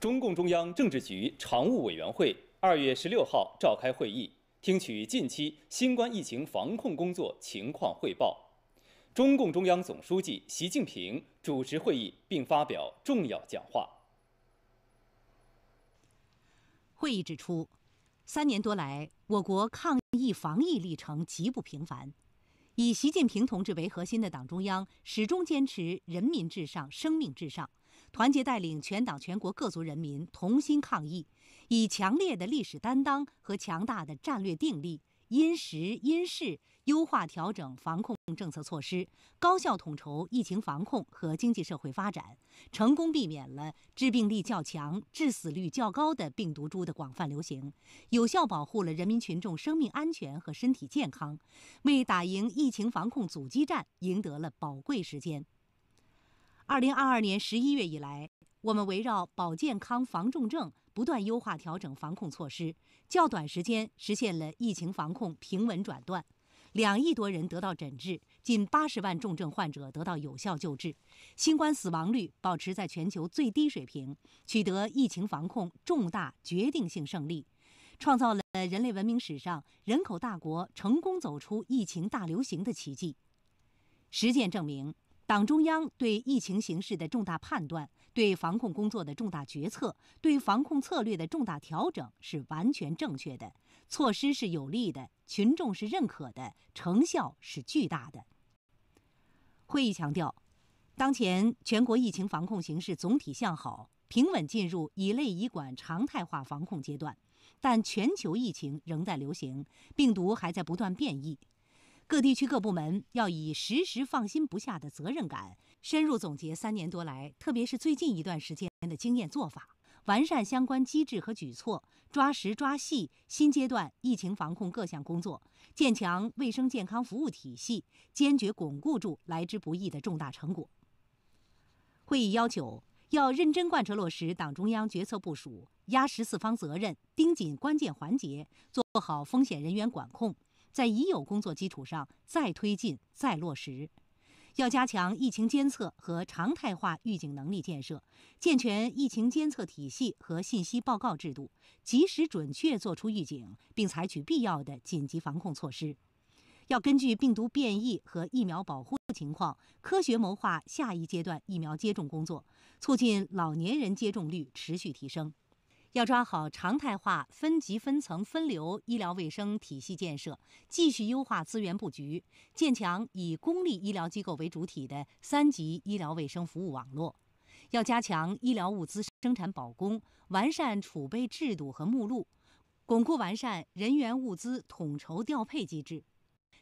中共中央政治局常务委员会二月十六号召开会议，听取近期新冠疫情防控工作情况汇报。中共中央总书记习近平主持会议并发表重要讲话。会议指出，三年多来，我国抗疫防疫历程极不平凡，以习近平同志为核心的党中央始终坚持人民至上、生命至上。团结带领全党全国各族人民同心抗疫，以强烈的历史担当和强大的战略定力，因时因势优化调整防控政策措施，高效统筹疫情防控和经济社会发展，成功避免了致病力较强、致死率较高的病毒株的广泛流行，有效保护了人民群众生命安全和身体健康，为打赢疫情防控阻击战赢得了宝贵时间。二零二二年十一月以来，我们围绕保健康、防重症，不断优化调整防控措施，较短时间实现了疫情防控平稳转段，两亿多人得到诊治，近八十万重症患者得到有效救治，新冠死亡率保持在全球最低水平，取得疫情防控重大决定性胜利，创造了人类文明史上人口大国成功走出疫情大流行的奇迹。实践证明。党中央对疫情形势的重大判断、对防控工作的重大决策、对防控策略的重大调整是完全正确的，措施是有利的，群众是认可的，成效是巨大的。会议强调，当前全国疫情防控形势总体向好，平稳进入乙类乙管常态化防控阶段，但全球疫情仍在流行，病毒还在不断变异。各地区各部门要以时时放心不下的责任感，深入总结三年多来，特别是最近一段时间的经验做法，完善相关机制和举措，抓实抓细新阶段疫情防控各项工作，建强卫生健康服务体系，坚决巩固住来之不易的重大成果。会议要求，要认真贯彻落实党中央决策部署，压实四方责任，盯紧关键环节，做好风险人员管控。在已有工作基础上，再推进、再落实。要加强疫情监测和常态化预警能力建设，健全疫情监测体系和信息报告制度，及时准确作出预警，并采取必要的紧急防控措施。要根据病毒变异和疫苗保护情况，科学谋划下一阶段疫苗接种工作，促进老年人接种率持续提升。要抓好常态化分级分层分流医疗卫生体系建设，继续优化资源布局，建强以公立医疗机构为主体的三级医疗卫生服务网络。要加强医疗物资生产保供，完善储备制度和目录，巩固完善人员物资统筹调配机制，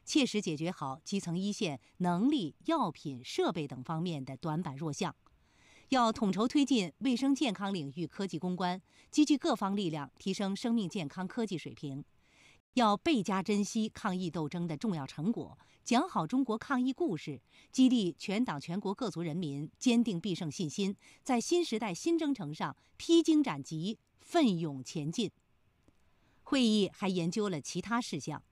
切实解决好基层一线能力、药品、设备等方面的短板弱项。要统筹推进卫生健康领域科技攻关，积聚各方力量，提升生命健康科技水平。要倍加珍惜抗疫斗争的重要成果，讲好中国抗疫故事，激励全党全国各族人民坚定必胜信心，在新时代新征程上披荆斩棘，奋勇前进。会议还研究了其他事项。